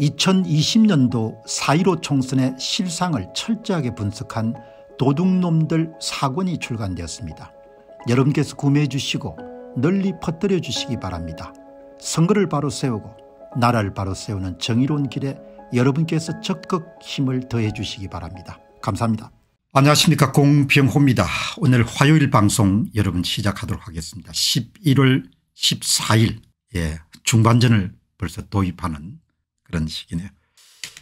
2020년도 4.15 총선의 실상을 철저하게 분석한 도둑놈들 사권이 출간되었습니다. 여러분께서 구매해 주시고 널리 퍼뜨려 주시기 바랍니다. 선거를 바로 세우고 나라를 바로 세우는 정의로운 길에 여러분께서 적극 힘을 더해 주시기 바랍니다. 감사합니다. 안녕하십니까 공병호입니다. 오늘 화요일 방송 여러분 시작하도록 하겠습니다. 11월 14일 예 중반전을 벌써 도입하는 그런 식이네요.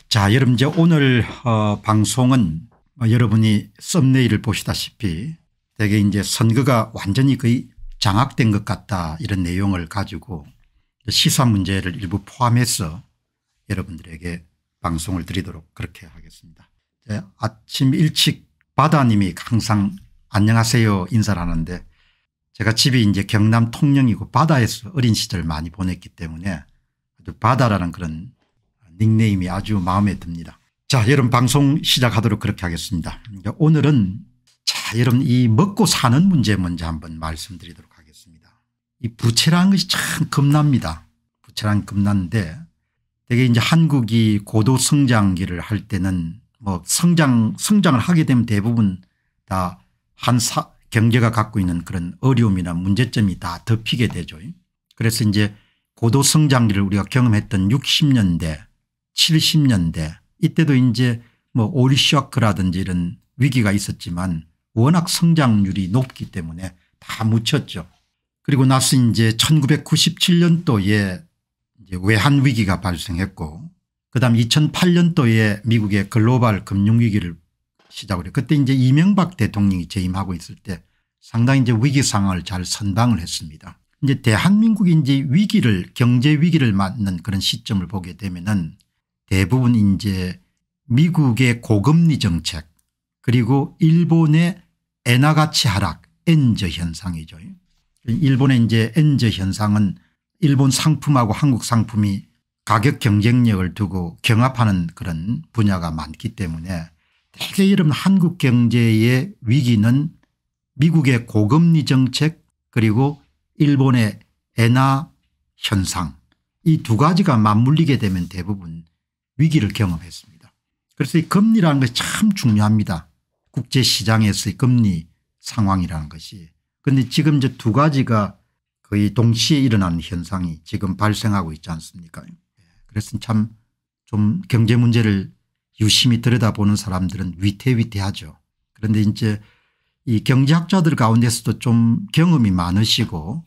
자 여러분 이제 오늘 어 방송은 뭐 여러분이 썸네일을 보시다시피 대개 이제 선거가 완전히 거의 장악된 것 같다 이런 내용을 가지고 시사 문제를 일부 포함해서 여러분들에게 방송을 드리도록 그렇게 하겠습니다. 아침 일찍 바다님이 항상 안녕하세요 인사를 하는데 제가 집이 이제 경남 통영이고 바다에서 어린 시절 많이 보냈기 때문에 아주 바다라는 그런 닉네임이 아주 마음에 듭니다. 자 여러분 방송 시작하도록 그렇게 하겠습니다. 그러니까 오늘은 자 여러분 이 먹고 사는 문제 먼저 한번 말씀드리도록 하겠습니다. 이 부채라는 것이 참 겁납니다. 부채란 겁난데 되게 이제 한국이 고도 성장기를 할 때는 뭐 성장 성장을 하게 되면 대부분 다 한 경제가 갖고 있는 그런 어려움이나 문제점이 다 덮이게 되죠. 그래서 이제 고도 성장기를 우리가 경험했던 60년대 70년대 이때도 이제 뭐 오리쇼크라든지 이런 위기가 있었지만 워낙 성장률이 높기 때문에 다 묻혔죠. 그리고 나서 이제 1997년도에 이제 외환 위기가 발생했고 그다음 2008년도에 미국의 글로벌 금융위기를 시작으로 그때 이제 이명박 대통령이 재임하고 있을 때 상당히 이제 위기 상황을 잘 선방을 했습니다. 이제 대한민국이 이제 위기를 경제 위기를 맞는 그런 시점을 보게 되면은 대부분 이제 미국의 고금리 정책 그리고 일본의 엔화가치 하락 엔저 현상이죠. 일본의 이제 엔저 현상은 일본 상품하고 한국 상품이 가격 경쟁력을 두고 경합하는 그런 분야가 많기 때문에 대개 이런 한국 경제의 위기는 미국의 고금리 정책 그리고 일본의 엔화 현상 이 두 가지가 맞물리게 되면 대부분 위기를 경험했습니다. 그래서 이 금리라는 것이 참 중요합니다. 국제시장에서의 금리 상황이라는 것이. 그런데 지금 이제 두 가지가 거의 동시에 일어나는 현상이 지금 발생하고 있지 않습니까 예, 그래서 참 좀 경제 문제를 유심히 들여다보는 사람들은 위태위태하죠. 그런데 이제 이 경제학자들 가운데서도 좀 경험이 많으시고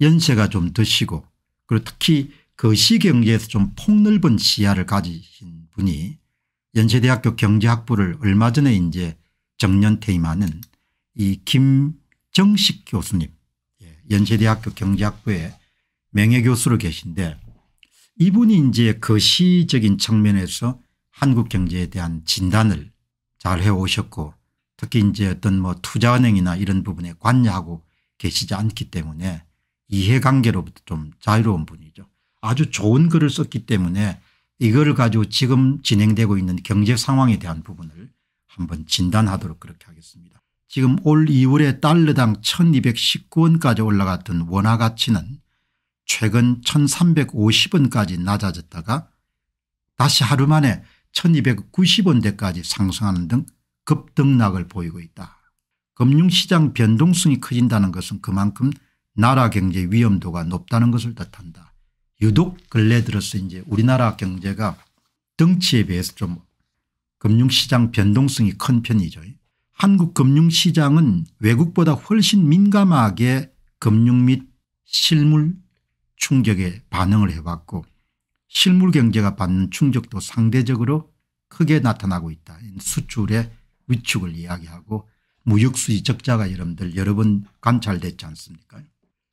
연세가 좀 드시고 그리고 특히 그 시경제에서 좀 폭넓은 시야를 가지신 분이 연세대학교 경제학부를 얼마 전에 이제 정년 퇴임하는 이 김정식 교수님 예, 연세대학교 경제학부의 명예교수로 계신데 이분이 이제 거시적인 그 측면에서 한국 경제에 대한 진단을 잘 해오셨고 특히 이제 어떤 뭐 투자은행이나 이런 부분에 관여하고 계시지 않기 때문에 이해관계로부터 좀 자유로운 분이죠. 아주 좋은 글을 썼기 때문에 이거를 가지고 지금 진행되고 있는 경제 상황에 대한 부분을 한번 진단하도록 그렇게 하겠습니다. 지금 올 2월에 달러당 1219원까지 올라갔던 원화 가치는 최근 1350원까지 낮아졌다가 다시 하루 만에 1290원대까지 상승하는 등 급등락을 보이고 있다. 금융시장 변동성이 커진다는 것은 그만큼 나라 경제 위험도가 높다는 것을 뜻한다. 유독 근래 들어서 이제 우리나라 경제가 덩치에 비해서 좀 금융시장 변동성이 큰 편이죠. 한국 금융시장은 외국보다 훨씬 민감하게 금융 및 실물 충격에 반응을 해왔고 실물 경제가 받는 충격도 상대적으로 크게 나타나고 있다. 수출의 위축을 이야기하고 무역수지 적자가 여러분들 여러 번 관찰됐지 않습니까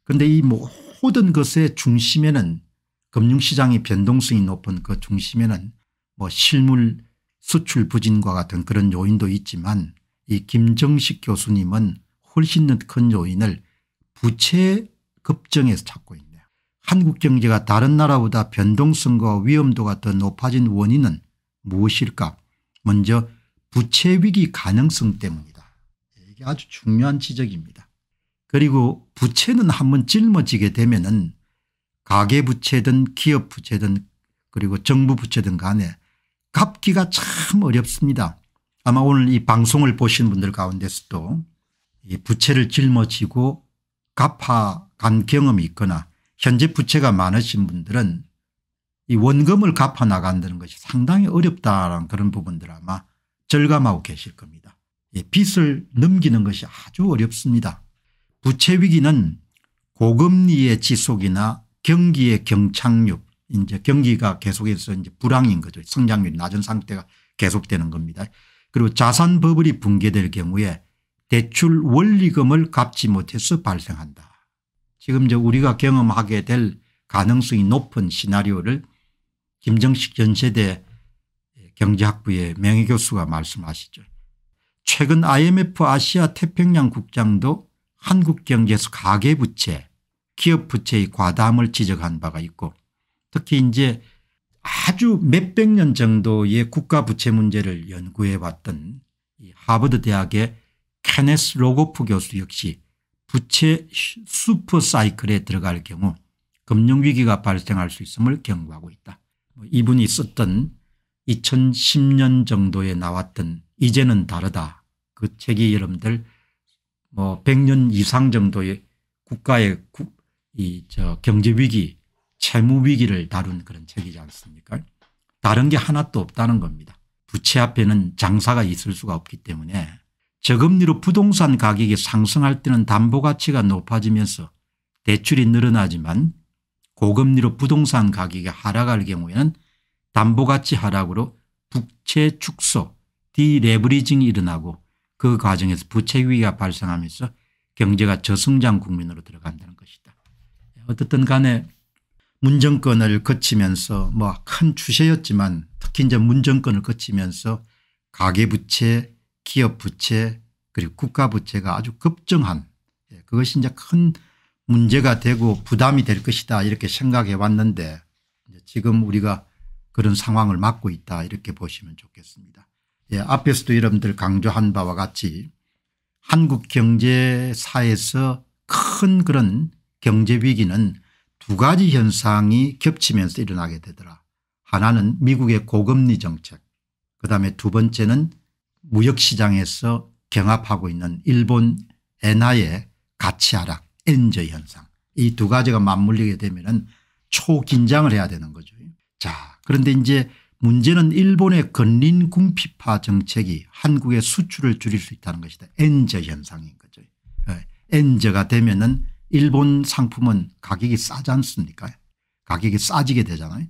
그런데 이 모든 것의 중심에는 금융시장의 변동성이 높은 그 중심에는 뭐 실물 수출 부진과 같은 그런 요인도 있지만 이 김정식 교수님은 훨씬 더 큰 요인을 부채 급증에서 찾고 있네요. 한국 경제가 다른 나라보다 변동성과 위험도가 더 높아진 원인은 무엇일까 먼저 부채 위기 가능성 때문이다. 이게 아주 중요한 지적입니다. 그리고 부채는 한번 짊어지게 되면 은 가계부채든 기업부채든 그리고 정부부채든 간에 갚기가 참 어렵습니다. 아마 오늘 이 방송을 보신 분들 가운데서도 이 부채를 짊어지고 갚아간 경험이 있거나 현재 부채가 많으신 분들은 이 원금을 갚아나간다는 것이 상당히 어렵다라는 그런 부분들 아마 절감하고 계실 겁니다. 이 예, 빚을 넘기는 것이 아주 어렵습니다. 부채 위기는 고금리의 지속이나 경기의 경착륙 이제 경기가 계속해서 이제 불황인 거죠. 성장률이 낮은 상태가 계속되는 겁니다. 그리고 자산 버블이 붕괴될 경우에 대출 원리금을 갚지 못해서 발생한다. 지금 이제 우리가 경험하게 될 가능성이 높은 시나리오를 김정식 전 세대 경제학부의 명예교수가 말씀하시죠. 최근 IMF 아시아 태평양 국장도 한국 경제에서 가계부채 기업 부채의 과다함을 지적한 바가 있고 특히 이제 아주 몇백 년 정도의 국가 부채 문제를 연구해 왔던 하버드 대학의 케네스 로고프 교수 역시 부채 슈퍼 사이클에 들어갈 경우 금융위기가 발생할 수 있음을 경고하고 있다. 뭐 이분이 썼던 2010년 정도에 나왔던 이제는 다르다. 그 책이 여러분들 뭐 100년 이상 정도의 국가의 이저 경제 위기, 채무 위기를 다룬 그런 책이지 않습니까? 다른 게 하나도 없다는 겁니다. 부채 앞에는 장사가 있을 수가 없기 때문에 저금리로 부동산 가격이 상승할 때는 담보 가치가 높아지면서 대출이 늘어나지만 고금리로 부동산 가격이 하락할 경우에는 담보 가치 하락으로 부채 축소, 디레버리징이 일어나고 그 과정에서 부채 위기가 발생하면서 경제가 저성장 국면으로 들어간다는 것이다. 어떻든 간에 문정권을 거치면서 뭐 큰 추세였지만 특히 이제 문정권을 거치면서 가계부채 기업부채 그리고 국가부채가 아주 급증한 예, 그것이 이제 큰 문제가 되고 부담이 될 것이다 이렇게 생각해 왔는데 지금 우리가 그런 상황을 맞고 있다 이렇게 보시면 좋겠습니다. 예, 앞에서도 여러분들 강조한 바와 같이 한국 경제사에서 큰 그런 경제위기는 두 가지 현상이 겹치면서 일어나게 되더라. 하나는 미국의 고금리 정책 그다음에 두 번째는 무역시장에서 경합하고 있는 일본 엔화의 가치 하락 엔저 현상 이 두 가지가 맞물리게 되면 은 초긴장을 해야 되는 거죠. 자 그런데 이제 문제는 일본의 건린 궁핍화 정책이 한국의 수출을 줄일 수 있다는 것이다. 엔저 현상인 거죠. 예, 엔저가 되면 은 일본 상품은 가격이 싸지 않습니까 가격이 싸지게 되잖아요.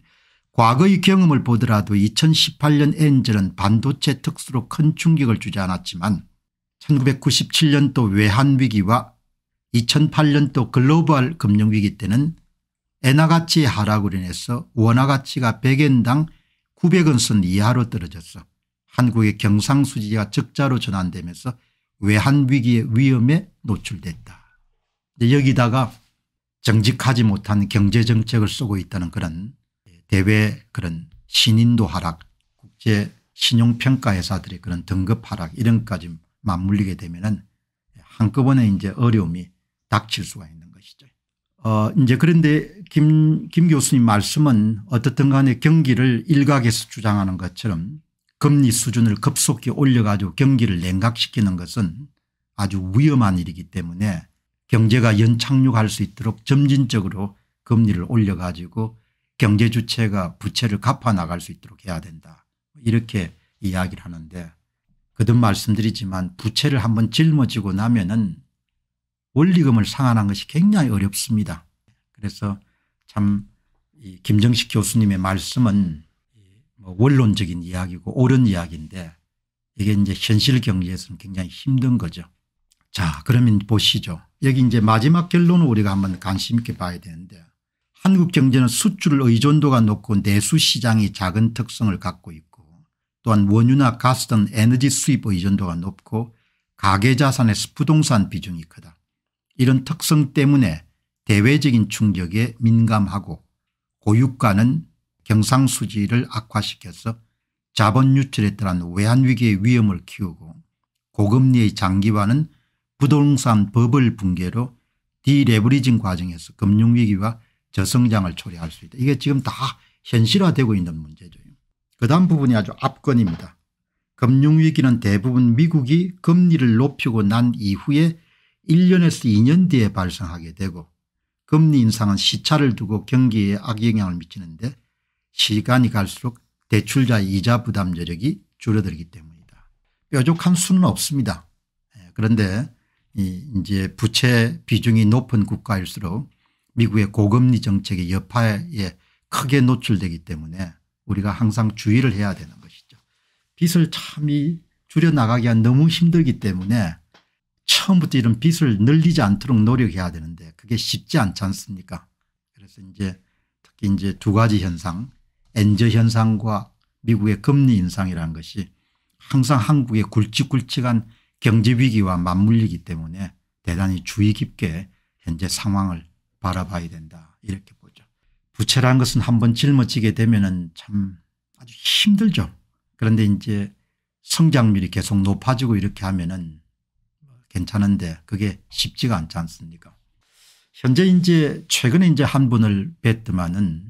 과거의 경험을 보더라도 2018년 엔젤은 반도체 특수로 큰 충격을 주지 않았지만 1997년도 외환위기와 2008년도 글로벌 금융위기 때는 엔화가치 하락으로 인해서 원화가치가 100엔당 900원 선 이하로 떨어졌어 한국의 경상수지가 적자로 전환되면서 외환위기의 위험에 노출됐다. 여기다가 정직하지 못한 경제정책을 쓰고 있다는 그런 대외 그런 신인도 하락 국제 신용평가회사들의 그런 등급 하락 이런까지 맞물리게 되면은 한꺼번에 이제 어려움이 닥칠 수가 있는 것이죠. 어 이제 그런데 김, 김 교수님 말씀은 어떻든 간에 경기를 일각에서 주장하는 것처럼 금리 수준을 급속히 올려가지고 경기를 냉각시키는 것은 아주 위험한 일이기 때문에 경제가 연착륙할 수 있도록 점진적으로 금리를 올려가지고 경제 주체가 부채를 갚아 나갈 수 있도록 해야 된다. 이렇게 이야기를 하는데 그듭 말씀드리지만 부채를 한번 짊어지고 나면은 원리금을 상환한 것이 굉장히 어렵습니다. 그래서 참 김정식 교수님의 말씀은 뭐 원론적인 이야기고 옳은 이야기인데 이게 이제 현실 경제에서는 굉장히 힘든 거죠. 자 그러면 보시죠. 여기 이제 마지막 결론을 우리가 한번 관심 있게 봐야 되는데 한국 경제는 수출 의존도가 높고 내수 시장이 작은 특성을 갖고 있고 또한 원유나 가스 등 에너지 수입 의존도가 높고 가계자산의 부동산 비중이 크다. 이런 특성 때문에 대외적인 충격에 민감하고 고유가는 경상수지를 악화시켜서 자본 유출에 따른 외환위기의 위험을 키우고 고금리의 장기화는 부동산 버블 붕괴로 디레버리징 과정에서 금융위기와 저성장을 초래할 수 있다. 이게 지금 다 현실화되고 있는 문제죠. 그 다음 부분이 아주 압권입니다. 금융위기는 대부분 미국이 금리를 높이고 난 이후에 1년에서 2년 뒤에 발생하게 되고 금리 인상은 시차를 두고 경기에 악영향을 미치는데 시간이 갈수록 대출자 이자 부담 저력이 줄어들기 때문이다. 뾰족한 수는 없습니다. 예, 그런데 이 이제 부채 비중이 높은 국가일수록 미국의 고금리 정책의 여파에 크게 노출되기 때문에 우리가 항상 주의를 해야 되는 것이죠. 빚을 참이 줄여나가기가 너무 힘들기 때문에 처음부터 이런 빚을 늘리지 않도록 노력해야 되는데 그게 쉽지 않지 않습니까 그래서 이제 특히 이제 두 가지 현상 엔저 현상과 미국의 금리 인상이라는 것이 항상 한국의 굵직굵직한 경제위기와 맞물리기 때문에 대단히 주의 깊게 현재 상황을 바라봐야 된다 이렇게 보죠. 부채란 것은 한번 짊어지게 되면 참 아주 힘들죠. 그런데 이제 성장률이 계속 높아지고 이렇게 하면은 괜찮은데 그게 쉽지가 않지 않습니까 현재 이제 최근에 이제 한 분을 뵀더만은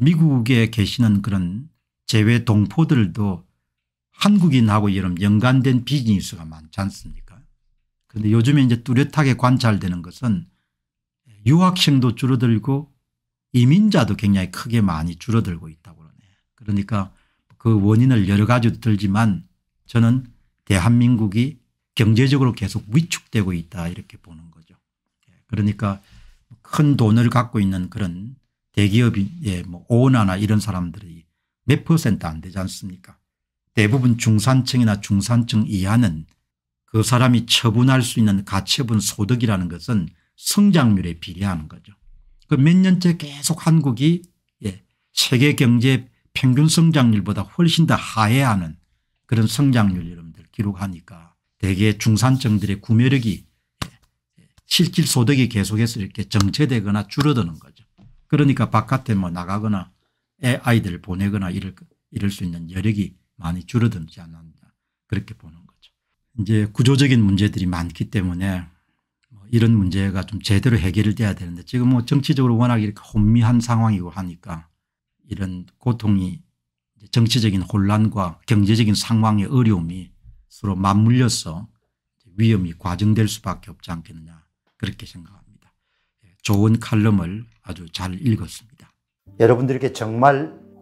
미국에 계시는 그런 재외 동포들도 한국인하고 이런 연관된 비즈니스가 많지 않습니까 그런데 요즘에 이제 뚜렷하게 관찰되는 것은 유학생도 줄어들고 이민자도 굉장히 크게 많이 줄어들고 있다고 그러네 그러니까 그 원인을 여러 가지 들지만 저는 대한민국이 경제적으로 계속 위축되고 있다 이렇게 보는 거죠. 예, 그러니까 큰 돈을 갖고 있는 그런 대기업의 예, 뭐 오나나 이런 사람들이 몇 퍼센트 안 되지 않습니까 대부분 중산층이나 중산층 이하는 그 사람이 처분할 수 있는 가처분 소득이라는 것은 성장률에 비례하는 거죠. 그 몇 년째 계속 한국이 예, 세계 경제 평균 성장률보다 훨씬 더 하회하는 그런 성장률 여러분들 기록하니까 대개 중산층들의 구매력이 예, 실질 소득이 계속해서 이렇게 정체되거나 줄어드는 거죠. 그러니까 바깥에 뭐 나가거나 아이들을 보내거나 이럴, 이럴 수 있는 여력이 많이 줄어들지 않았냐 그렇게 보는 거죠. 이제 구조적인 문제들이 많기 때문에 뭐 이런 문제가 좀 제대로 해결돼야 되는데 지금 뭐 정치적으로 워낙 이렇게 혼미한 상황이고 하니까 이런 고통이 정치적인 혼란과 경제적인 상황의 어려움이 서로 맞물려서 위험이 과증될 수밖에 없지 않겠느냐 그렇게 생각합니다. 예, 좋은 칼럼을 아주 잘 읽었습니다. 여러분들께 정말